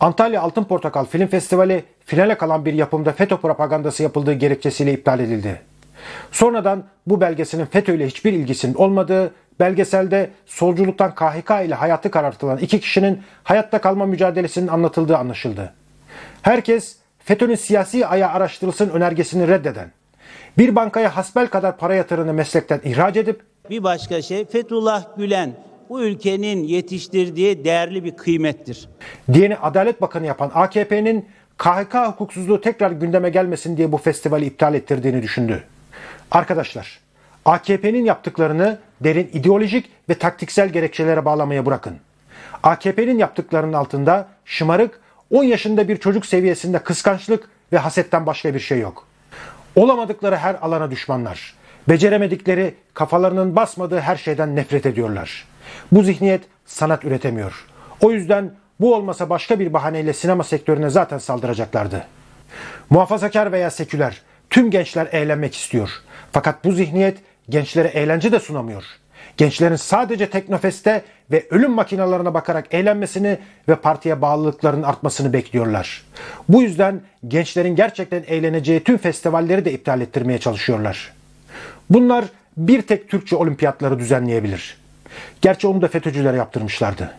Antalya Altın Portakal Film Festivali finale kalan bir yapımda FETÖ propagandası yapıldığı gerekçesiyle iptal edildi. Sonradan bu belgesinin FETÖ ile hiçbir ilgisinin olmadığı, belgeselde solculuktan KHK ile hayatı karartılan iki kişinin hayatta kalma mücadelesinin anlatıldığı anlaşıldı. Herkes FETÖ'nün siyasi ayağı araştırılsın önergesini reddeden, bir bankaya hasbel kadar para yatırını meslekten ihraç edip bir başka şey Fethullah Gülen bu ülkenin yetiştirdiği değerli bir kıymettir. Diyeni Adalet Bakanı yapan AKP'nin KHK hukuksuzluğu tekrar gündeme gelmesin diye bu festivali iptal ettirdiğini düşündü. Arkadaşlar, AKP'nin yaptıklarını derin ideolojik ve taktiksel gerekçelere bağlamaya bırakın. AKP'nin yaptıklarının altında şımarık, 10 yaşında bir çocuk seviyesinde kıskançlık ve hasetten başka bir şey yok. Olamadıkları her alana düşmanlar. Beceremedikleri, kafalarının basmadığı her şeyden nefret ediyorlar. Bu zihniyet sanat üretemiyor. O yüzden bu olmasa başka bir bahaneyle sinema sektörüne zaten saldıracaklardı. Muhafazakar veya seküler, tüm gençler eğlenmek istiyor. Fakat bu zihniyet gençlere eğlence de sunamıyor. Gençlerin sadece teknofeste ve ölüm makinalarına bakarak eğlenmesini ve partiye bağlılıkların artmasını bekliyorlar. Bu yüzden gençlerin gerçekten eğleneceği tüm festivalleri de iptal ettirmeye çalışıyorlar. Bunlar bir tek Türkçe olimpiyatları düzenleyebilir. Gerçi onu da FETÖ'cüler yaptırmışlardı.